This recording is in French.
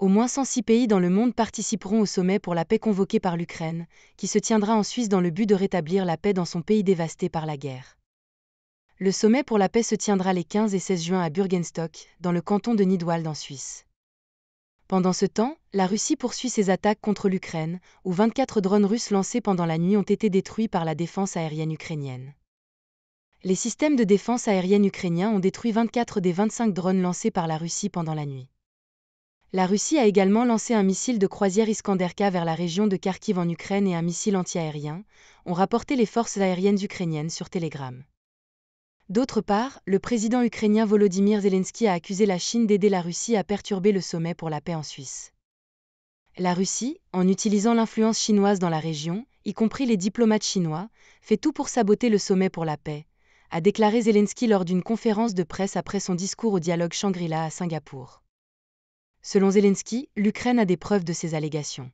Au moins 106 pays dans le monde participeront au sommet pour la paix convoqué par l'Ukraine, qui se tiendra en Suisse dans le but de rétablir la paix dans son pays dévasté par la guerre. Le sommet pour la paix se tiendra les 15 et 16 juin à Burgenstock, dans le canton de Nidwald en Suisse. Pendant ce temps, la Russie poursuit ses attaques contre l'Ukraine, où 24 drones russes lancés pendant la nuit ont été détruits par la défense aérienne ukrainienne. Les systèmes de défense aérienne ukrainiens ont détruit 24 des 25 drones lancés par la Russie pendant la nuit. La Russie a également lancé un missile de croisière Iskanderka vers la région de Kharkiv en Ukraine et un missile antiaérien, ont rapporté les forces aériennes ukrainiennes sur Telegram. D'autre part, le président ukrainien Volodymyr Zelensky a accusé la Chine d'aider la Russie à perturber le sommet pour la paix en Suisse. La Russie, en utilisant l'influence chinoise dans la région, y compris les diplomates chinois, fait tout pour saboter le sommet pour la paix, a déclaré Zelensky lors d'une conférence de presse après son discours au dialogue Shangri-La à Singapour. Selon Zelensky, l'Ukraine a des preuves de ces allégations.